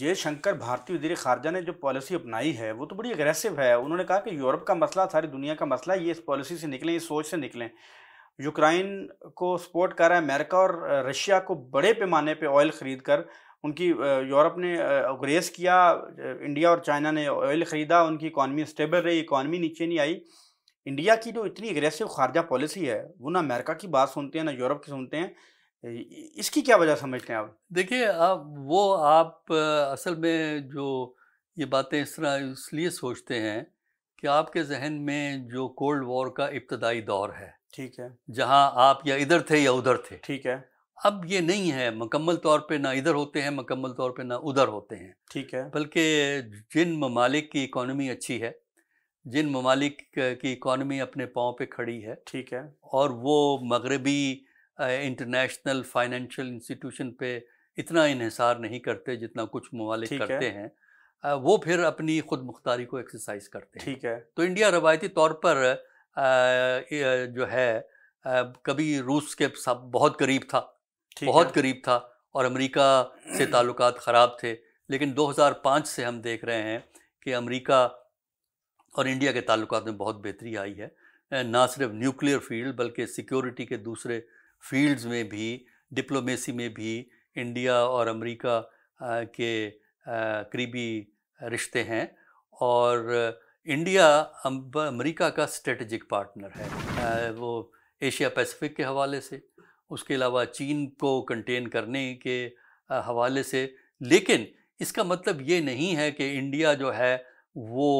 जयशंकर भारतीय वजीर खारजा ने जो पॉलिसी अपनाई है वो तो बड़ी अग्रेसिव है उन्होंने कहा कि यूरोप का मसला सारी दुनिया का मसला ये इस पॉलिसी से निकलें इस सोच से निकलें यूक्राइन को सपोर्ट कर रहा है अमेरिका और रशिया को बड़े पैमाने पे ऑयल ख़रीद कर उनकी यूरोप ने अग्रेस किया इंडिया और चाइना ने ऑयल ख़रीदा उनकी इकानमी स्टेबल रही इकानमी नीचे नहीं आई इंडिया की जो इतनी एग्रेसिव खारजा पॉलिसी है वो ना अमेरिका की बात सुनते हैं ना यूरोप की सुनते हैं इसकी क्या वजह समझते हैं आप देखिए आप वो आप असल में जो ये बातें इस तरह इसलिए सोचते हैं कि आपके जहन में जो कोल्ड वॉर का इब्तदाई दौर है ठीक है जहाँ आप या इधर थे या उधर थे ठीक है अब ये नहीं है मकम्मल तौर पे ना इधर होते हैं मकम्मल तौर पे ना उधर होते हैं ठीक है बल्कि जिन ममालिक की इकॉनमी अच्छी है जिन ममालिक की इकॉनमी अपने पाँव पे खड़ी है ठीक है और वो मगरबी इंटरनेशनल फाइनेंशियल इंस्टीट्यूशन पे इतना इहसार नहीं करते जितना कुछ ममालिक करते हैं वो फिर अपनी खुद मुख्तारी को एक्सरसाइज करते हैं ठीक है तो इंडिया रवायती तौर पर जो है कभी रूस के सब बहुत करीब था बहुत करीब था और अमेरिका से ताल्लुक ख़राब थे लेकिन 2005 से हम देख रहे हैं कि अमेरिका और इंडिया के ताल्लुक में बहुत बेहतरी आई है ना सिर्फ न्यूक्लियर फील्ड बल्कि सिक्योरिटी के दूसरे फील्ड्स में भी डिप्लोमेसी में भी इंडिया और अमेरिका के करीबी रिश्ते हैं और इंडिया अमेरिका का स्ट्रेटजिक पार्टनर है वो एशिया पैसिफिक के हवाले से उसके अलावा चीन को कंटेन करने के हवाले से लेकिन इसका मतलब ये नहीं है कि इंडिया जो है वो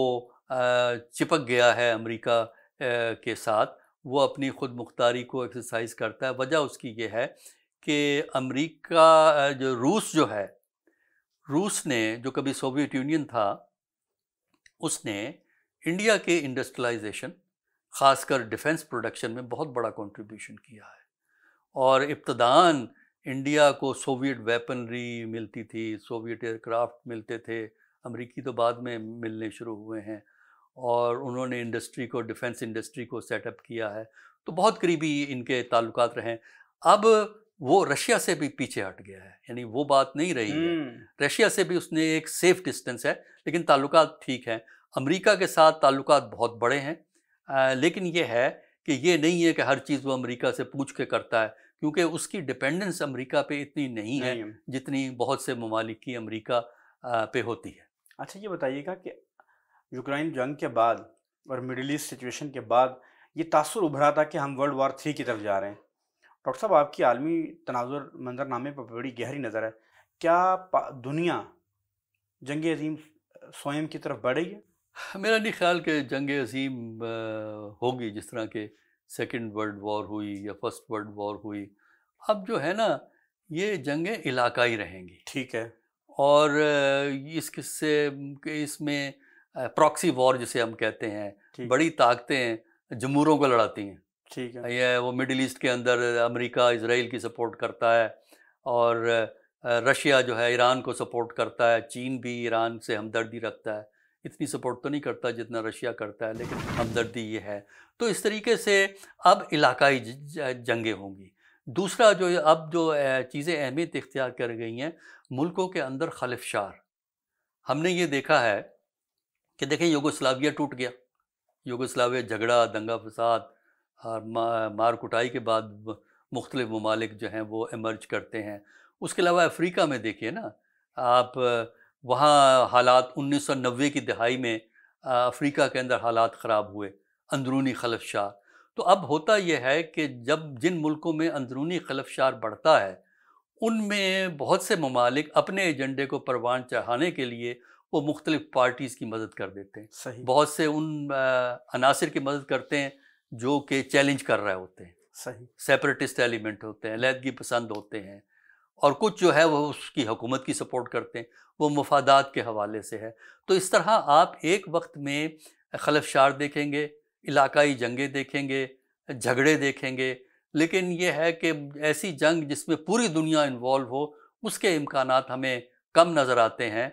चिपक गया है अमेरिका के साथ वो अपनी ख़ुद मुख्तारी को एक्सरसाइज करता है वजह उसकी ये है कि अमेरिका जो रूस जो है रूस ने जो कभी सोवियत यूनियन था उसने इंडिया के इंडस्ट्रियलाइजेशन ख़ासकर डिफेंस प्रोडक्शन में बहुत बड़ा कंट्रीब्यूशन किया है और इब्तदान इंडिया को सोवियत वेपनरी मिलती थी सोवियत एयरक्राफ्ट मिलते थे अमरीकी तो बाद में मिलने शुरू हुए हैं और उन्होंने इंडस्ट्री को डिफेंस इंडस्ट्री को सेटअप किया है तो बहुत करीबी इनके ताल्लुक रहे अब वो रशिया से भी पीछे हट गया है यानी वो बात नहीं रही है हम्म। रशिया से भी उसने एक सेफ डिस्टेंस है लेकिन ताल्लुक ठीक हैं अमेरिका के साथ ताल्लुक बहुत बड़े हैं आ, लेकिन ये है कि ये नहीं है कि हर चीज़ वो अमेरिका से पूछ के करता है क्योंकि उसकी डिपेंडेंस अमेरिका पे इतनी नहीं, नहीं है जितनी बहुत से ममालिक की पे होती है अच्छा ये बताइएगा कि यूक्रेन जंग के बाद और मिडिल ईस्ट सिचुएशन के बाद ये तासर उभरा था कि हम वर्ल्ड वार थ्री की तरफ जा रहे हैं डॉक्टर साहब आपकी आलमी तनाजुर मंजरनामे पर बड़ी गहरी नज़र है क्या दुनिया जंग अजीम स्वयं की तरफ बढ़ रही है मेरा नहीं ख्याल कि जंग अजीम होगी जिस तरह के सेकेंड वर्ल्ड वॉर हुई या फर्स्ट वर्ल्ड वॉर हुई अब जो है ना ये जंगें इलाकाई रहेंगी ठीक है और इस किस्से इसमें प्रॉक्सी वॉर जिसे हम कहते हैं बड़ी ताकतें जमूरों को लड़ाती हैं ठीक है यह वो मिडिल ईस्ट के अंदर अमेरिका इसराइल की सपोर्ट करता है और रशिया जो है ईरान को सपोर्ट करता है चीन भी ईरान से हमदर्दी रखता है इतनी सपोर्ट तो नहीं करता जितना रशिया करता है लेकिन हमदर्दी ये है तो इस तरीके से अब इलाकाई जंगें होंगी दूसरा जो अब जो चीज़ें अहमियत इख्तियार कर गई हैं मुल्कों के अंदर खलफशार हमने ये देखा है कि देखें योगोस्लाविया टूट गया योगोस्लाविया झगड़ा दंगा फसाद और मार कुटाई के बाद मुख्तलिफ ममालिक जो हैं वो एमर्ज करते हैं उसके अलावा अफ्रीका में देखिए ना आप वहाँ हालात उन्नीस सौ नब्बे की दहाई में अफ्रीका के अंदर हालात ख़राब हुए अंदरूनी खलफशार तो अब होता यह है कि जब जिन मुल्कों में अंदरूनी खलफशार बढ़ता है उनमें बहुत से ममालिक अपने एजेंडे को परवान चढ़ाने के लिए वो मुख्तलिफ पार्टीज़ की मदद कर देते हैं सही बहुत से उन अनासर की मदद करते हैं जो कि चैलेंज कर रहे होते हैं सही सेपरेटिस्ट एलिमेंट होते हैं लहदगी पसंद होते हैं और कुछ जो है वह उसकी हुकूमत की सपोर्ट करते हैं वो मफादात के हवाले से है तो इस तरह आप एक वक्त में खलफशार देखेंगे इलाकई जंगें देखेंगे झगड़े देखेंगे लेकिन ये है कि ऐसी जंग जिसमें पूरी दुनिया इन्वॉल्व हो उसके इम्कान हमें कम नज़र आते हैं